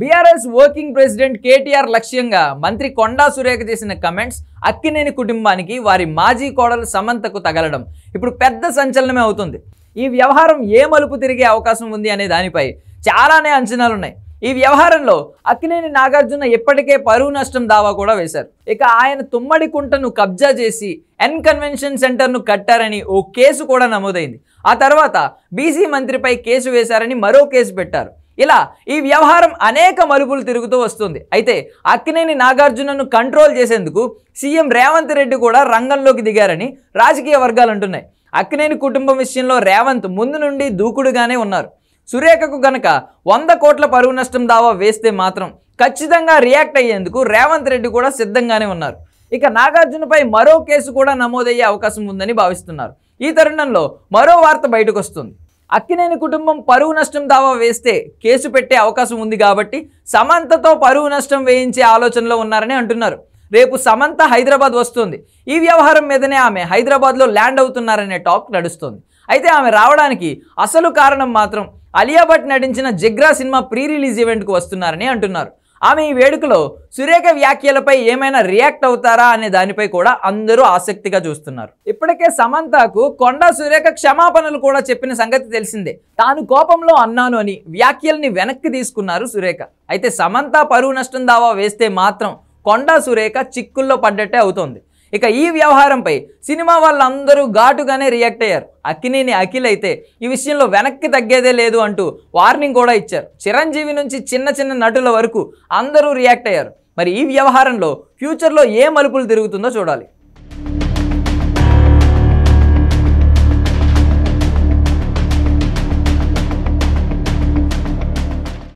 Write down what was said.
BRS working president KTR లక్ష్యంగా మంత్రి కొండా సురేఖ చేసిన కమెంట్స్ అక్కినేని కుటుంబానికి వారి మాజీ కోడలు సమంతకు తగలడం ఇప్పుడు పెద్ద సంచలనమే అవుతుంది ఈ వ్యవహారం ఏ మలుపు తిరిగే అవకాశం ఉంది అనే దానిపై చాలానే అంచనాలు ఉన్నాయి ఈ వ్యవహారంలో అక్కినేని నాగార్జున ఇప్పటికే పరువు నష్టం దావా కూడా వేశారు ఇక ఆయన తుమ్మడి కుంటను కబ్జా చేసి ఎన్ కన్వెన్షన్ సెంటర్ను కట్టారని ఓ కేసు కూడా నమోదైంది ఆ తర్వాత బీసీ మంత్రిపై కేసు వేశారని మరో కేసు పెట్టారు ఇలా ఈ వ్యవహారం అనేక మలుపులు తిరుగుతూ వస్తుంది అయితే అక్కినేని నాగార్జునను కంట్రోల్ చేసేందుకు సీఎం రేవంత్ రెడ్డి కూడా రంగంలోకి దిగారని రాజకీయ వర్గాలు అంటున్నాయి అక్కినేని కుటుంబం విషయంలో రేవంత్ ముందు నుండి దూకుడుగానే ఉన్నారు సురేఖకు గనక వంద కోట్ల పరువు నష్టం దావా వేస్తే మాత్రం ఖచ్చితంగా రియాక్ట్ అయ్యేందుకు రేవంత్ రెడ్డి కూడా సిద్ధంగానే ఉన్నారు ఇక నాగార్జునపై మరో కేసు కూడా నమోదయ్యే అవకాశం ఉందని భావిస్తున్నారు ఈ తరుణంలో మరో వార్త బయటకు వస్తుంది అక్కినేని కుటుంబం పరువు నష్టం దావా వేస్తే కేసు పెట్టే అవకాశం ఉంది కాబట్టి సమంతతో పరువు నష్టం వేయించే ఆలోచనలో ఉన్నారని అంటున్నారు రేపు సమంత హైదరాబాద్ వస్తుంది ఈ వ్యవహారం మీదనే ఆమె హైదరాబాద్లో ల్యాండ్ అవుతున్నారనే టాక్ నడుస్తుంది అయితే ఆమె రావడానికి అసలు కారణం మాత్రం అలియా భట్ నటించిన జగ్రా సినిమా ప్రీ రిలీజ్ ఈవెంట్కు వస్తున్నారని అంటున్నారు ఆమె ఈ వేడుకలో సురేఖ వ్యాఖ్యలపై ఏమైనా రియాక్ట్ అవుతారా అనే దానిపై కూడా అందరూ ఆసక్తిగా చూస్తున్నారు ఇప్పటికే సమంతకు కొండ సురేఖ క్షమాపణలు కూడా చెప్పిన సంగతి తెలిసిందే తాను కోపంలో అన్నాను అని వ్యాఖ్యల్ని వెనక్కి తీసుకున్నారు సురేఖ అయితే సమంత పరువు నష్టం దావా వేస్తే మాత్రం కొండ సురేఖ చిక్కుల్లో పడ్డట్టే అవుతోంది ఇక ఈ వ్యవహారంపై సినిమా వాళ్ళందరూ ఘాటుగానే రియాక్ట్ అయ్యారు అక్కినేని అఖిల్ అయితే ఈ విషయంలో వెనక్కి తగ్గేదే లేదు అంటూ వార్నింగ్ కూడా ఇచ్చారు చిరంజీవి నుంచి చిన్న చిన్న నటుల వరకు అందరూ రియాక్ట్ అయ్యారు మరి ఈ వ్యవహారంలో ఫ్యూచర్లో ఏ మలుపులు తిరుగుతుందో చూడాలి